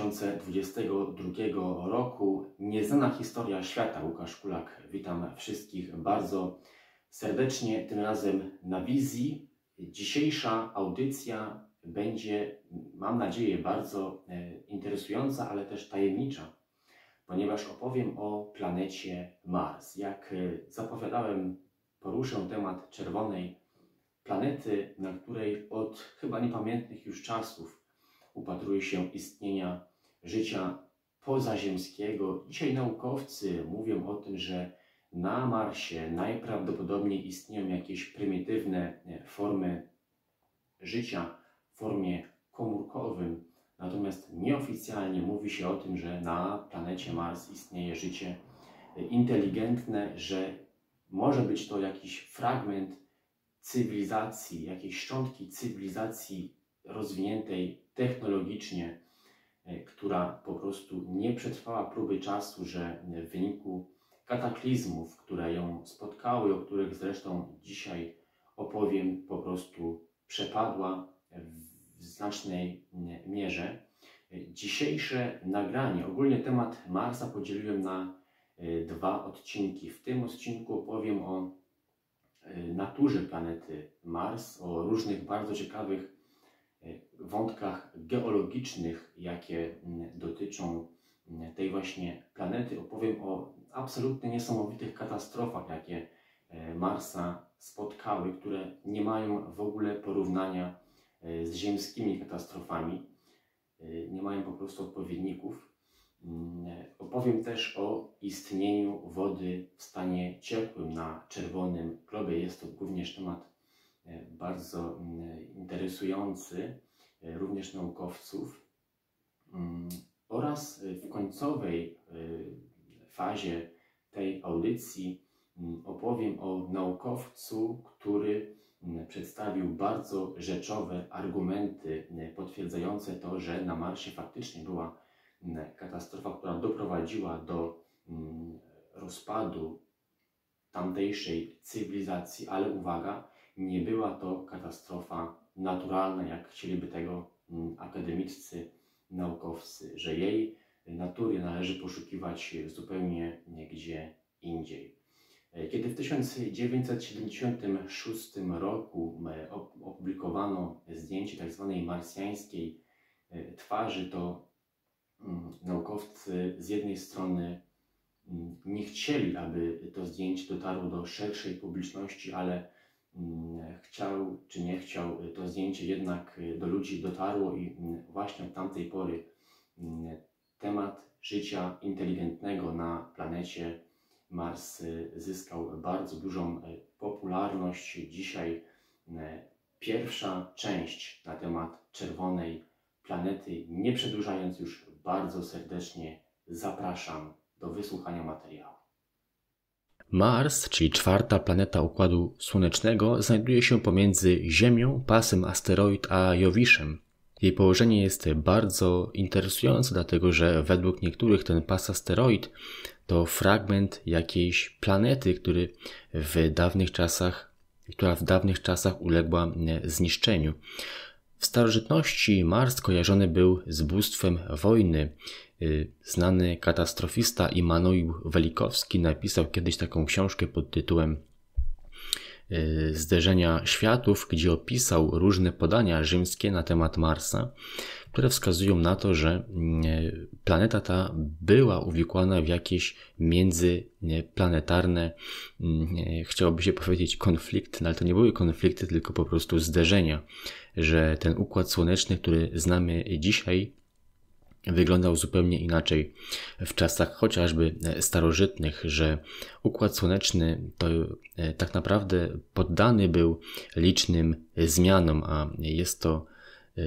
2022 roku. Nieznana historia świata, Łukasz Kulak. Witam wszystkich bardzo serdecznie, tym razem na wizji. Dzisiejsza audycja będzie, mam nadzieję, bardzo e, interesująca, ale też tajemnicza, ponieważ opowiem o planecie Mars. Jak e, zapowiadałem, poruszę temat czerwonej planety, na której od chyba niepamiętnych już czasów upatruje się istnienia życia pozaziemskiego. Dzisiaj naukowcy mówią o tym, że na Marsie najprawdopodobniej istnieją jakieś prymitywne e, formy życia w formie komórkowym. Natomiast nieoficjalnie mówi się o tym, że na planecie Mars istnieje życie e, inteligentne, że może być to jakiś fragment cywilizacji, jakieś szczątki cywilizacji rozwiniętej technologicznie, E, która po prostu nie przetrwała próby czasu, że w wyniku kataklizmów, które ją spotkały, o których zresztą dzisiaj opowiem, po prostu przepadła w znacznej mierze. E, dzisiejsze nagranie, ogólnie temat Marsa podzieliłem na e, dwa odcinki. W tym odcinku opowiem o naturze planety Mars, o różnych bardzo ciekawych E, wątkach geologicznych, jakie dotyczą tej właśnie planety, opowiem o absolutnie niesamowitych katastrofach, jakie e, Marsa spotkały, które nie mają w ogóle porównania e, z ziemskimi katastrofami, nie mają po prostu odpowiedników. Opowiem też o istnieniu wody w stanie ciepłym na czerwonym globie. Jest to również temat E, bardzo mm, interesujący e, również naukowców mm, oraz e, w końcowej fazie tej audycji mm, opowiem o naukowcu, który przedstawił bardzo rzeczowe argumenty potwierdzające to, że na Marsie faktycznie była katastrofa, która doprowadziła do rozpadu tamtejszej cywilizacji, ale uwaga, nie była to katastrofa naturalna, jak chcieliby tego mm, akademicy naukowcy, że jej natury należy poszukiwać zupełnie gdzie indziej. E, kiedy w 1976 roku opublikowano zdjęcie tzw. Tak marsjańskiej e, twarzy, to mm, naukowcy z jednej strony mm, nie chcieli, aby to zdjęcie dotarło do szerszej publiczności, ale Mm, chciał czy nie chciał, y, to zdjęcie jednak y, do ludzi dotarło i mm, właśnie od tamtej pory mm, temat życia inteligentnego na planecie Mars y, zyskał bardzo dużą popularność. Dzisiaj pierwsza część na temat czerwonej planety. Nie przedłużając już, bardzo serdecznie zapraszam do wysłuchania materiału. Mars, czyli czwarta planeta Układu Słonecznego, znajduje się pomiędzy Ziemią, pasem asteroid a Jowiszem. Jej położenie jest bardzo interesujące, dlatego że według niektórych ten pas asteroid to fragment jakiejś planety, który w dawnych czasach, która w dawnych czasach uległa zniszczeniu. W starożytności Mars kojarzony był z bóstwem wojny Y, znany katastrofista Immanuel Welikowski napisał kiedyś taką książkę pod tytułem y, Zderzenia Światów, gdzie opisał różne podania rzymskie na temat Marsa, które wskazują na to, że mm, y, planeta ta była uwikłana w jakieś międzyplanetarne, mm, chciałoby się powiedzieć, konflikty, no ale to nie były konflikty, tylko po prostu zderzenia, że ten układ słoneczny, który znamy dzisiaj, wyglądał zupełnie inaczej w czasach chociażby e, starożytnych, że układ słoneczny to e, tak naprawdę poddany był licznym zmianom, a jest to e,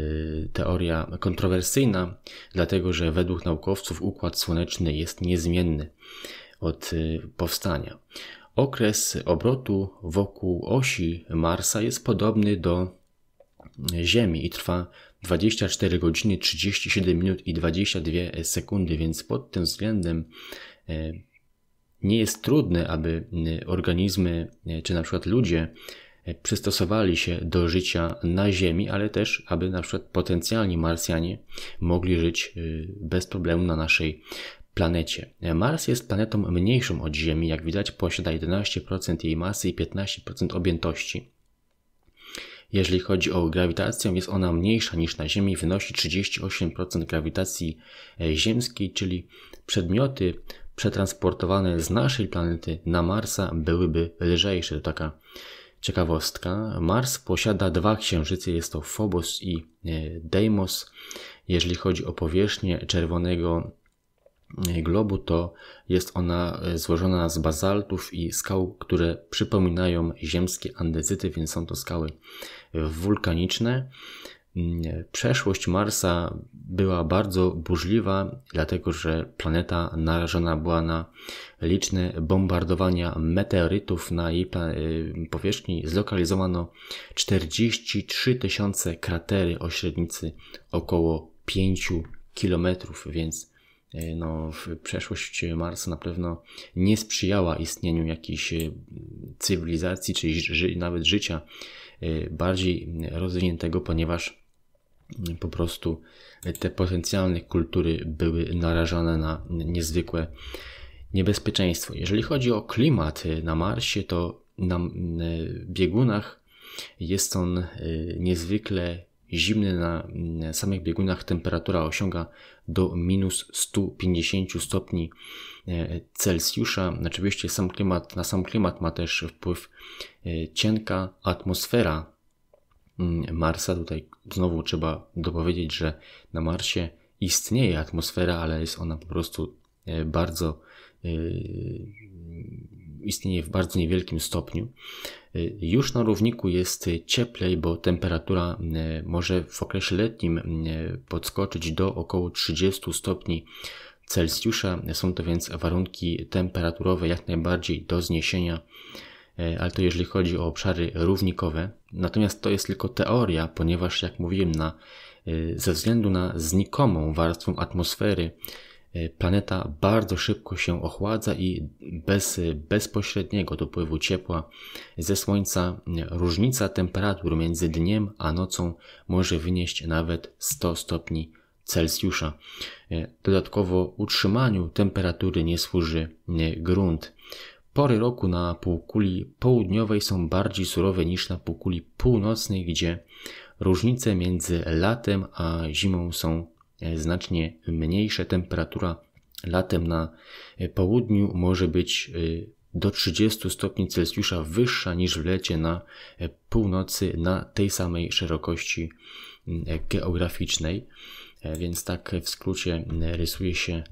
teoria kontrowersyjna, dlatego że według naukowców układ słoneczny jest niezmienny od powstania. Okres obrotu wokół osi Marsa jest podobny do Ziemi i trwa 24 godziny 37 minut i 22 sekundy, więc pod tym względem e, nie jest trudne, aby e, organizmy e, czy na przykład ludzie przystosowali się do życia na Ziemi, ale też, aby na przykład potencjalni Marsjanie mogli żyć bez problemu na naszej planecie. Mars jest planetą mniejszą od Ziemi, jak widać posiada 11% jej masy i 15% objętości. Jeżeli chodzi o grawitację, jest ona mniejsza niż na Ziemi, wynosi 38% grawitacji e, ziemskiej, czyli przedmioty przetransportowane z naszej planety na Marsa byłyby lżejsze. To taka ciekawostka. Mars posiada dwa księżyce, jest to Phobos i e, Deimos. Jeżeli chodzi o powierzchnię Czerwonego globu, to jest ona e, złożona z bazaltów i skał, które przypominają ziemskie andezyty, więc są to skały e, wulkaniczne. Mm, e, przeszłość Marsa była bardzo burzliwa, dlatego że planeta narażona była na liczne bombardowania meteorytów na jej powierzchni. Zlokalizowano 43 tysiące kratery o średnicy około 5 kilometrów, więc E, no, przeszłość Marsa na pewno nie sprzyjała istnieniu jakiejś e, cywilizacji, czy ży nawet życia e, bardziej rozwiniętego, ponieważ mm, po prostu te potencjalne kultury były narażone na niezwykłe niebezpieczeństwo. Jeżeli chodzi o klimat na Marsie, to na biegunach jest on niezwykle zimny. Na samych biegunach temperatura osiąga do minus 150 stopni e, Celsjusza. Oczywiście sam klimat, na sam klimat ma też wpływ e, cienka atmosfera mm, Marsa. Tutaj znowu trzeba dopowiedzieć, że na Marsie istnieje atmosfera, ale jest ona po prostu e, bardzo istnieje w bardzo niewielkim stopniu. Y, już na równiku jest cieplej, bo temperatura y, może w okresie letnim y, podskoczyć do około 30 stopni Celsjusza. Są to więc warunki temperaturowe jak najbardziej do zniesienia, ale to jeżeli chodzi o obszary równikowe. Natomiast to jest tylko teoria, ponieważ jak mówiłem, na, ze względu na znikomą warstwę atmosfery, E, planeta bardzo szybko się ochładza i bez bezpośredniego dopływu ciepła ze Słońca e, różnica temperatur między dniem a nocą może wynieść nawet 100 stopni Celsjusza. E, dodatkowo utrzymaniu temperatury nie służy grunt. Pory roku na półkuli południowej są bardziej surowe niż na półkuli północnej, gdzie różnice między latem a zimą są E, znacznie mniejsze. Temperatura latem na e, południu może być e, do 30 stopni Celsjusza wyższa niż w lecie na północy na tej samej szerokości geograficznej. Więc tak w skrócie rysuje się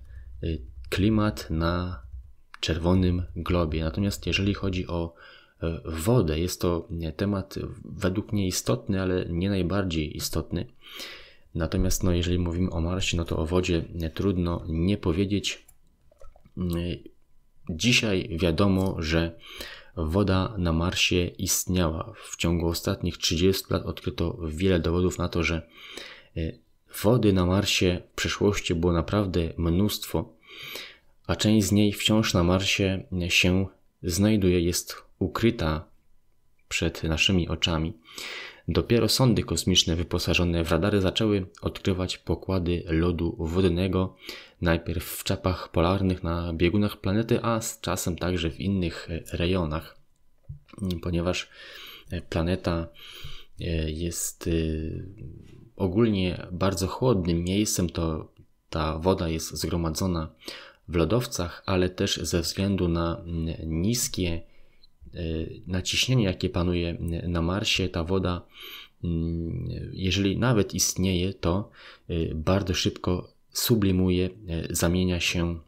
klimat na czerwonym globie. Natomiast jeżeli chodzi o wodę, jest to temat według mnie istotny, ale nie najbardziej istotny. Natomiast no, jeżeli mówimy o Marsie, no to o wodzie e, trudno nie powiedzieć. E, dzisiaj wiadomo, że woda na Marsie istniała. W ciągu ostatnich 30 lat odkryto wiele dowodów na to, że e, wody na Marsie w przeszłości było naprawdę mnóstwo, a część z niej wciąż na Marsie się znajduje, jest ukryta przed naszymi oczami. Dopiero sondy kosmiczne wyposażone w radary zaczęły odkrywać pokłady lodu wodnego, najpierw w czapach polarnych na biegunach planety, a z czasem także w innych e, rejonach, mm, ponieważ e, planeta e, jest ogólnie bardzo chłodnym miejscem, to ta woda jest zgromadzona w lodowcach, ale też ze względu na mm, niskie E, naciśnienie, jakie panuje na Marsie, ta woda, mm, jeżeli nawet istnieje, to e, bardzo szybko sublimuje, e, zamienia się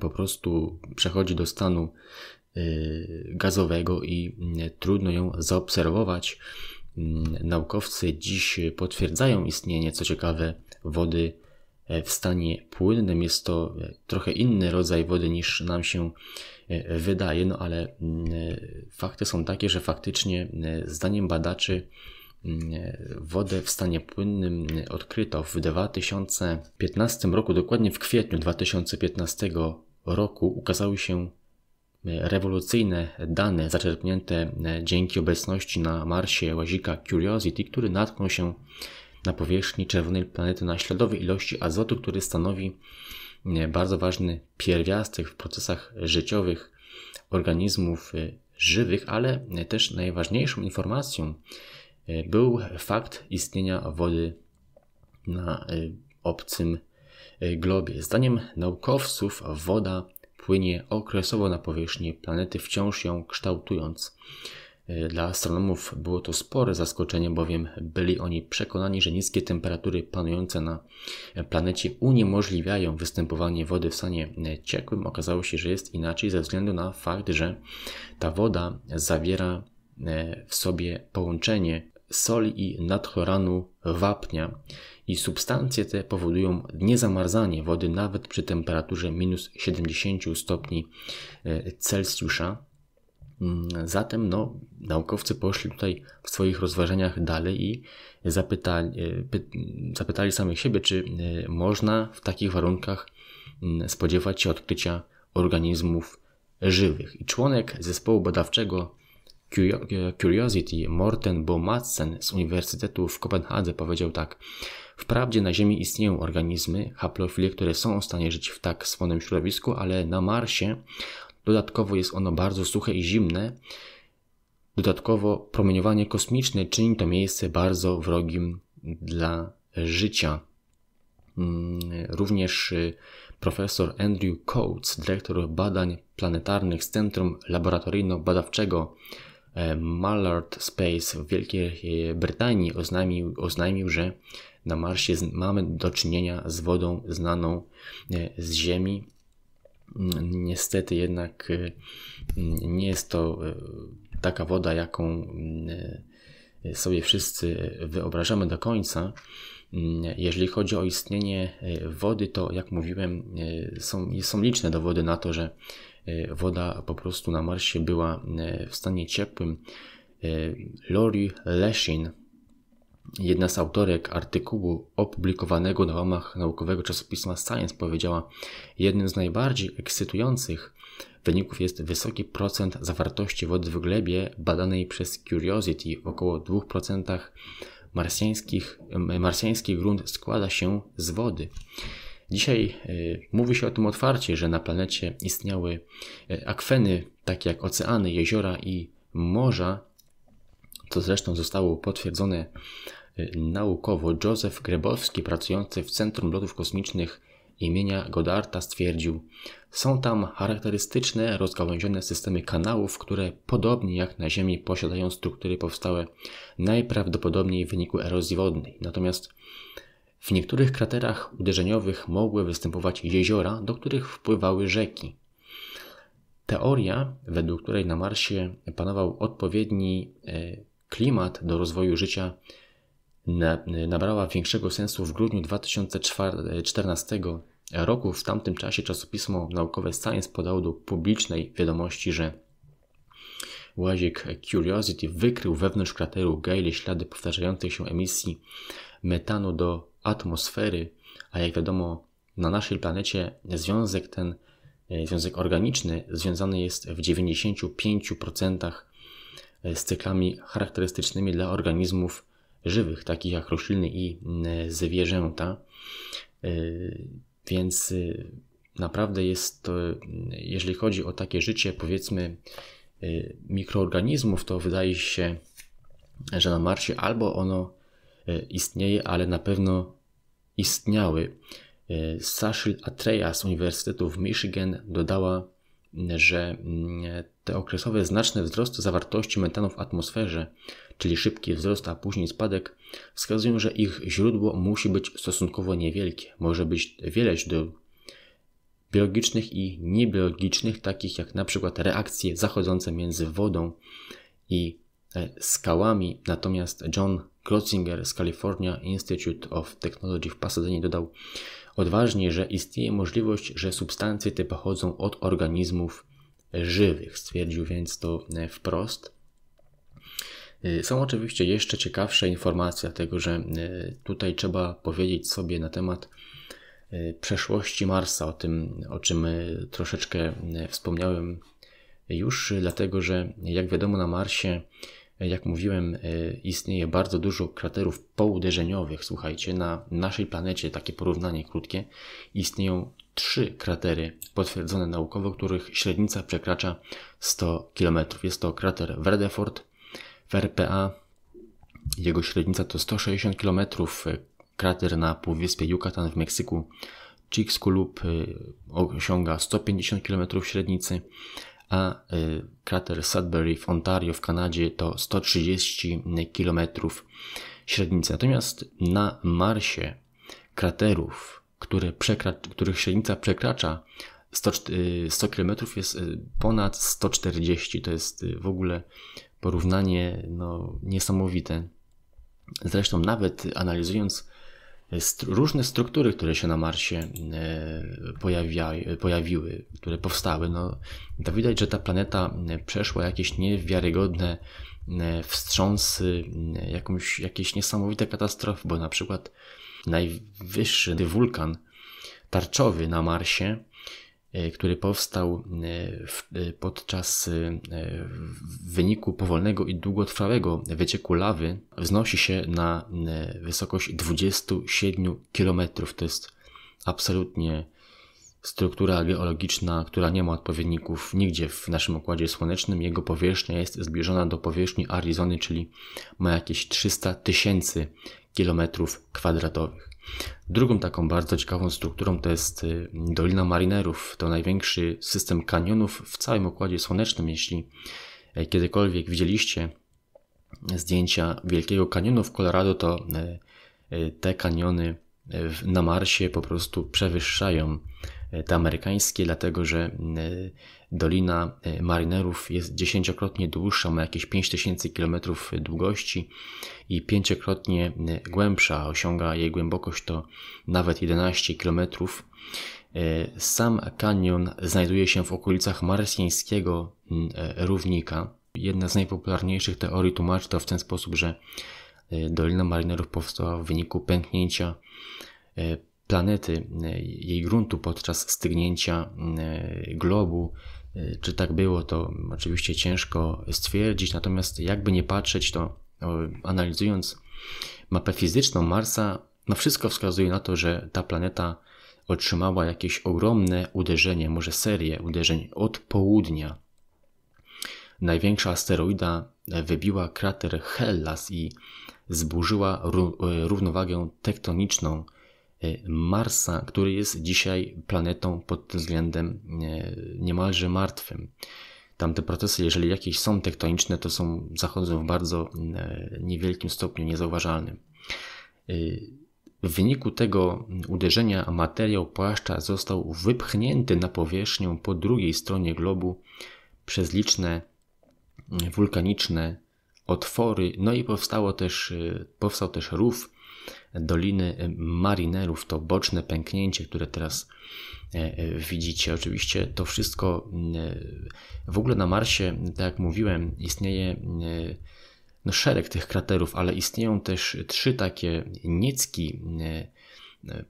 po prostu, przechodzi do stanu gazowego i mm, trudno ją zaobserwować. Mm, naukowcy dziś potwierdzają istnienie, co ciekawe, wody w stanie płynnym. Jest to trochę inny rodzaj wody niż nam się E, wydaje, no ale mm, e, fakty są takie, że faktycznie e, zdaniem badaczy mm, wodę w stanie płynnym odkryto w 2015 roku, dokładnie w kwietniu 2015 roku ukazały się rewolucyjne dane zaczerpnięte dzięki obecności na Marsie łazika Curiosity, który natknął się na powierzchni czerwonej planety na śladowej ilości azotu, który stanowi bardzo ważny pierwiastek w procesach życiowych organizmów y, żywych, ale też najważniejszą informacją y, był fakt istnienia wody na y, obcym globie. Zdaniem naukowców woda płynie okresowo na powierzchni planety, wciąż ją kształtując. E, dla astronomów było to spore zaskoczenie, bowiem byli oni przekonani, że niskie temperatury panujące na planecie uniemożliwiają występowanie wody w stanie e, ciekłym. Okazało się, że jest inaczej ze względu na fakt, że ta woda zawiera e, w sobie połączenie soli i nadchoranu wapnia i substancje te powodują niezamarzanie wody nawet przy temperaturze minus 70 stopni Celsjusza. Mm, zatem no, naukowcy poszli tutaj w swoich rozważaniach dalej i zapytali, e, zapytali samych siebie, czy e, można w takich warunkach mm, spodziewać się odkrycia organizmów żywych. I członek zespołu badawczego Curiosity Morten Bo Madsen z Uniwersytetu w Kopenhadze powiedział tak. Wprawdzie na Ziemi istnieją organizmy, haplofile, które są w stanie żyć w tak słonym środowisku, ale na Marsie Dodatkowo jest ono bardzo suche i zimne. Dodatkowo promieniowanie kosmiczne czyni to miejsce bardzo wrogim dla życia. Mm, również y, profesor Andrew Coates, dyrektor badań planetarnych z Centrum Laboratoryjno-Badawczego e, Mallard Space w Wielkiej e, Brytanii, oznajmił, oznajmił że na Marsie mamy do czynienia z wodą znaną e, z Ziemi niestety jednak y, nie jest to y, taka woda, jaką y, sobie wszyscy wyobrażamy do końca. Jeżeli chodzi o istnienie wody, to jak mówiłem, są, są liczne dowody na to, że woda po prostu na Marsie była w stanie ciepłym. Lori Leshin, Jedna z autorek artykułu opublikowanego na łamach naukowego czasopisma Science powiedziała: Jednym z najbardziej ekscytujących wyników jest wysoki procent zawartości wody w glebie badanej przez Curiosity. Około 2% marsjańskich, marsjański grunt składa się z wody. Dzisiaj y, mówi się o tym otwarcie, że na planecie istniały y, akweny, takie jak oceany, jeziora i morza, co zresztą zostało potwierdzone y, naukowo, Józef Grebowski, pracujący w Centrum Lotów Kosmicznych imienia Godarta, stwierdził, są tam charakterystyczne, rozgałęzione systemy kanałów, które podobnie jak na Ziemi posiadają struktury powstałe najprawdopodobniej w wyniku erozji wodnej. Natomiast w niektórych kraterach uderzeniowych mogły występować jeziora, do których wpływały rzeki. Teoria, według której na Marsie panował odpowiedni e, klimat do rozwoju życia nabrała większego sensu w grudniu 2014 roku. W tamtym czasie czasopismo naukowe Science podało do publicznej wiadomości, że łazik Curiosity wykrył wewnątrz krateru Gale ślady powtarzającej się emisji metanu do atmosfery, a jak wiadomo, na naszej planecie związek ten, e, związek organiczny, związany jest w 95% E, z cyklami charakterystycznymi dla organizmów żywych, takich jak rośliny i e, zwierzęta. E, więc naprawdę jest to, jeżeli chodzi o takie życie, powiedzmy, mikroorganizmów, to wydaje się, że na Marsie albo ono istnieje, ale na pewno istniały. Sashil Atreya z Uniwersytetu w Michigan dodała, że mm, te okresowe znaczne wzrosty zawartości metanu w atmosferze, czyli szybki wzrost, a później spadek, wskazują, że ich źródło musi być stosunkowo niewielkie. Może być wiele źródeł biologicznych i niebiologicznych, takich jak na przykład reakcje zachodzące między wodą i e, skałami. Natomiast John Grotzinger z California Institute of Technology w Pasadena dodał, odważnie, że istnieje możliwość, że substancje te pochodzą od organizmów żywych. Stwierdził więc to e, wprost. E, są oczywiście jeszcze ciekawsze informacje, dlatego że e, tutaj trzeba powiedzieć sobie na temat przeszłości Marsa, o tym, o czym troszeczkę wspomniałem już, dlatego że jak wiadomo na Marsie jak mówiłem, y, istnieje bardzo dużo kraterów pouderzeniowych. Słuchajcie, na naszej planecie, takie porównanie krótkie, istnieją trzy kratery potwierdzone naukowo, których średnica przekracza 100 km. Jest to krater Vredefort w RPA. Jego średnica to 160 km. Krater na półwyspie Yucatan w Meksyku Chicxulub y, osiąga 150 km średnicy a y, krater Sudbury w Ontario w Kanadzie to 130 km średnicy. Natomiast na Marsie kraterów, które których średnica przekracza 100, 100 km jest y, ponad 140. To jest y, w ogóle porównanie no, niesamowite. Zresztą nawet analizując różne struktury, które się na Marsie e, pojawiły, które powstały, no, to widać, że ta planeta e, przeszła jakieś niewiarygodne e, wstrząsy, jakąś, jakieś niesamowite katastrofy, bo na przykład najwyższy wulkan tarczowy na Marsie E, który powstał e, e, podczas wyniku powolnego i długotrwałego wycieku lawy, wznosi się na wysokość 27 km. To jest absolutnie struktura geologiczna, która nie ma odpowiedników nigdzie w naszym Układzie Słonecznym. Jego powierzchnia jest zbliżona do powierzchni Arizony, czyli ma jakieś 300 tysięcy kilometrów kwadratowych. Drugą taką bardzo ciekawą strukturą to jest y, Dolina Marinerów. To największy system kanionów w całym Układzie Słonecznym. Jeśli e, kiedykolwiek widzieliście zdjęcia Wielkiego Kanionu w Colorado, to e, e, te kaniony na Marsie po prostu przewyższają te amerykańskie, dlatego że mm, Dolina e, Marinerów jest dziesięciokrotnie dłuższa, ma jakieś 5000 km długości i pięciokrotnie e, głębsza. Osiąga jej głębokość to nawet 11 km. E, sam kanion znajduje się w okolicach marsjańskiego równika. Jedna z najpopularniejszych teorii tłumaczy to w ten sposób, że Dolina Marinerów powstała w wyniku pęknięcia planety, e, jej gruntu podczas stygnięcia e, globu. E, czy tak było, to oczywiście ciężko stwierdzić, natomiast jakby nie patrzeć, to analizując mapę fizyczną Marsa, no wszystko wskazuje na to, że ta planeta otrzymała jakieś ogromne uderzenie, może serię uderzeń od południa. Największa asteroida wybiła krater Hellas i zburzyła równowagę tektoniczną Y, Marsa, który jest dzisiaj planetą pod tym względem y, niemalże martwym. Tamte procesy, jeżeli jakieś są tektoniczne, to są, zachodzą w bardzo y, niewielkim stopniu, niezauważalnym. W wyniku tego uderzenia materiał płaszcza został wypchnięty na powierzchnię po drugiej stronie globu przez liczne wulkaniczne otwory, no i powstało też, powstał też rów, Doliny y, Marinerów, to boczne pęknięcie, które teraz e, e, widzicie. Oczywiście to wszystko y, w ogóle na Marsie, tak jak mówiłem, istnieje y, no, szereg tych kraterów, ale istnieją też trzy takie niecki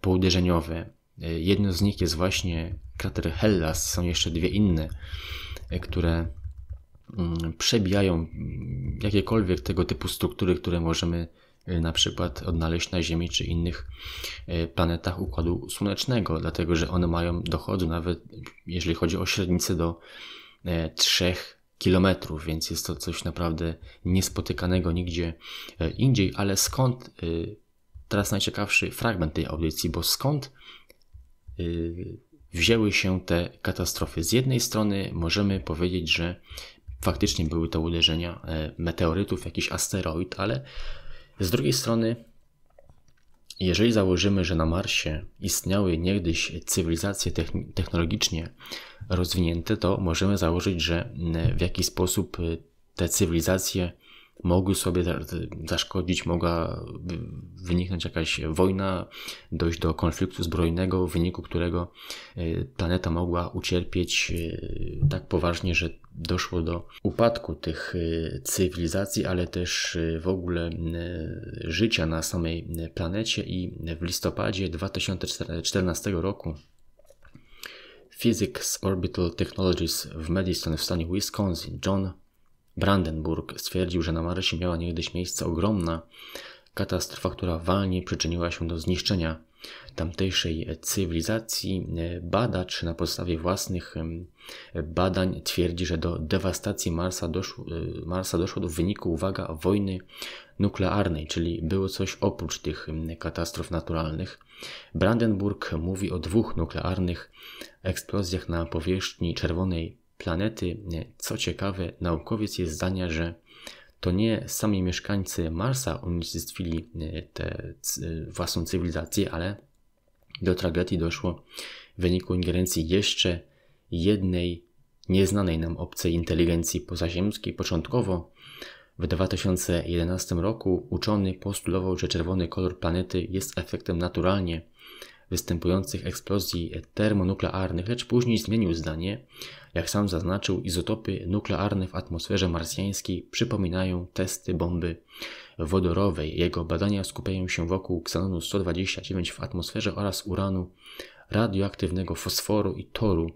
pouderzeniowe. Jedno z nich jest właśnie krater Hellas, są jeszcze dwie inne, które mm, przebijają mm, jakiekolwiek tego typu struktury, które możemy Y, na przykład odnaleźć na Ziemi czy innych y, planetach Układu Słonecznego, dlatego że one mają dochodu nawet jeżeli chodzi o średnicę do 3 e, kilometrów, więc jest to coś naprawdę niespotykanego nigdzie e, indziej. Ale skąd y, teraz najciekawszy fragment tej audycji, bo skąd wzięły się te katastrofy? Z jednej strony możemy powiedzieć, że faktycznie były to uderzenia e, meteorytów, jakiś asteroid, ale z drugiej strony, jeżeli założymy, że na Marsie istniały niegdyś cywilizacje technologicznie rozwinięte, to możemy założyć, że mm, w jakiś sposób y, te cywilizacje mogły sobie zaszkodzić, mogła wyniknąć jakaś wojna, dojść do konfliktu zbrojnego, w wyniku którego e, planeta mogła ucierpieć e, tak poważnie, że doszło do upadku tych e, cywilizacji, ale też w ogóle życia na samej planecie i w listopadzie 2014 roku Physics Orbital Technologies w Madison w stanie Wisconsin John Brandenburg stwierdził, że na Marsie miała niegdyś miejsce ogromna katastrofa, która walnie przyczyniła się do zniszczenia tamtejszej cywilizacji. Badacz na podstawie własnych badań twierdzi, że do dewastacji Marsa doszło, e, Marsa doszło do wyniku, uwaga, wojny nuklearnej, czyli było coś oprócz tych katastrof naturalnych. Brandenburg mówi o dwóch nuklearnych eksplozjach na powierzchni Czerwonej planety. Co ciekawe, naukowiec jest zdania, że to nie sami mieszkańcy Marsa unicestwili tę y, własną cywilizację, ale do tragedii doszło w wyniku ingerencji jeszcze jednej nieznanej nam obcej inteligencji pozaziemskiej. Początkowo w 2011 roku uczony postulował, że czerwony kolor planety jest efektem naturalnie występujących eksplozji termonuklearnych, lecz później zmienił zdanie. Jak sam zaznaczył, izotopy nuklearne w atmosferze marsjańskiej przypominają testy bomby wodorowej. Jego badania skupiają się wokół ksenonu 129 w atmosferze oraz uranu, radioaktywnego fosforu i toru,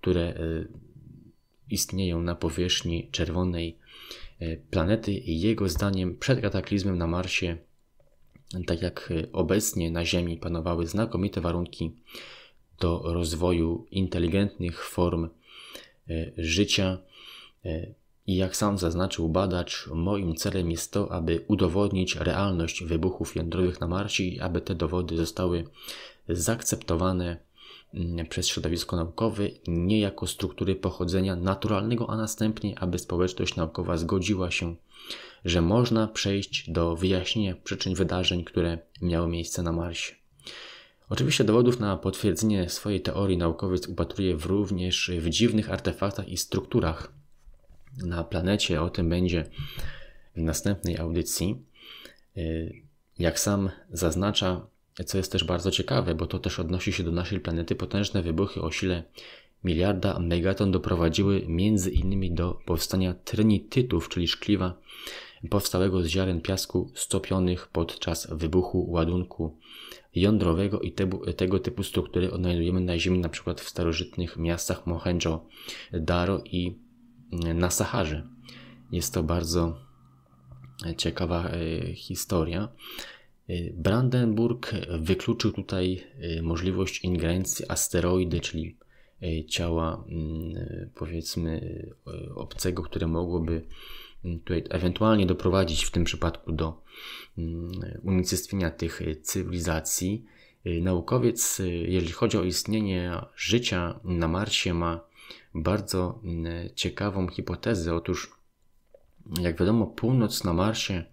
które e, istnieją na powierzchni czerwonej e, planety jego zdaniem przed kataklizmem na Marsie tak jak y, obecnie na Ziemi panowały znakomite warunki do rozwoju inteligentnych form y, życia. Y, I jak sam zaznaczył badacz, moim celem jest to, aby udowodnić realność wybuchów jądrowych na Marsie i aby te dowody zostały zaakceptowane mm, przez środowisko naukowe, nie jako struktury pochodzenia naturalnego, a następnie, aby społeczność naukowa zgodziła się że można przejść do wyjaśnienia przyczyn wydarzeń, które miały miejsce na Marsie. Oczywiście dowodów na potwierdzenie swojej teorii naukowiec upatruje w również w dziwnych artefaktach i strukturach na planecie. O tym będzie w następnej audycji. Y, jak sam zaznacza, co jest też bardzo ciekawe, bo to też odnosi się do naszej planety, potężne wybuchy o sile miliarda megaton doprowadziły między innymi do powstania trinitytów, czyli szkliwa powstałego z ziaren piasku stopionych podczas wybuchu ładunku jądrowego i te, tego typu struktury odnajdujemy na Ziemi przykład w starożytnych miastach Mohenjo-Daro i mm, na Saharze. Jest to bardzo ciekawa e, historia. E, Brandenburg wykluczył tutaj e, możliwość ingerencji asteroidy, czyli ciała mm, powiedzmy obcego, które mogłoby tutaj ewentualnie doprowadzić w tym przypadku do unicestwienia tych cywilizacji. Y, naukowiec, y, jeżeli chodzi o istnienie życia na Marsie, ma bardzo ciekawą hipotezę. Otóż, jak wiadomo, północ na Marsie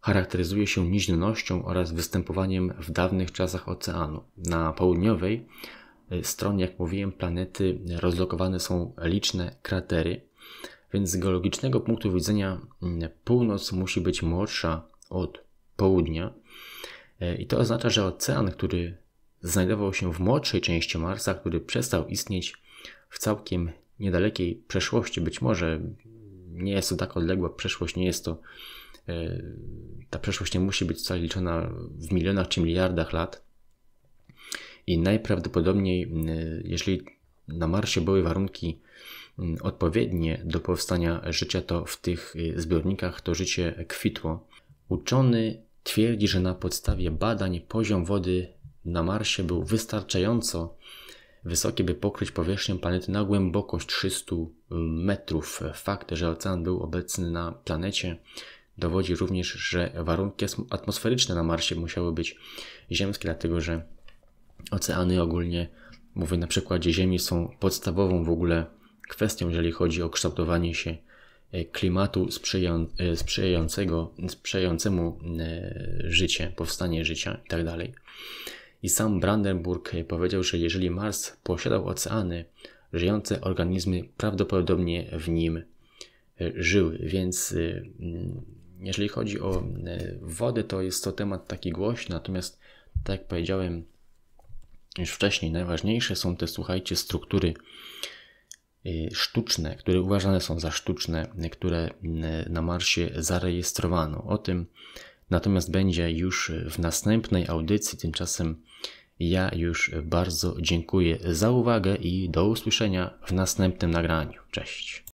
charakteryzuje się niźnością oraz występowaniem w dawnych czasach oceanu. Na południowej y, stronie, jak mówiłem, planety rozlokowane są liczne kratery. Więc z geologicznego punktu widzenia mm, północ musi być młodsza od południa. E, I to oznacza, że ocean, który znajdował się w młodszej części Marsa, który przestał istnieć w całkiem niedalekiej przeszłości, być może nie jest to tak odległa przeszłość, nie jest to e, ta przeszłość nie musi być wcale liczona w milionach czy miliardach lat. I najprawdopodobniej, mm, e, jeżeli na Marsie były warunki mm, odpowiednie do powstania życia, to w tych y, zbiornikach to życie kwitło. Uczony twierdzi, że na podstawie badań poziom wody na Marsie był wystarczająco wysoki, by pokryć powierzchnię planety na głębokość 300 mm, metrów. Fakt, że ocean był obecny na planecie, dowodzi również, że warunki atmosferyczne na Marsie musiały być ziemskie, dlatego że oceany ogólnie Mówię na przykładzie Ziemi, są podstawową w ogóle kwestią, jeżeli chodzi o kształtowanie się e, klimatu sprzyja, e, sprzyjającego, sprzyjającemu e, życie, powstanie życia itd. Tak I sam Brandenburg powiedział, że jeżeli Mars posiadał oceany, żyjące organizmy prawdopodobnie w nim żyły. Więc mm, jeżeli chodzi o wodę, to jest to temat taki głośny, natomiast tak jak powiedziałem, niż wcześniej. Najważniejsze są te, słuchajcie, struktury y, sztuczne, które uważane są za sztuczne, które y, na Marsie zarejestrowano. O tym natomiast będzie już w następnej audycji. Tymczasem ja już bardzo dziękuję za uwagę i do usłyszenia w następnym nagraniu. Cześć.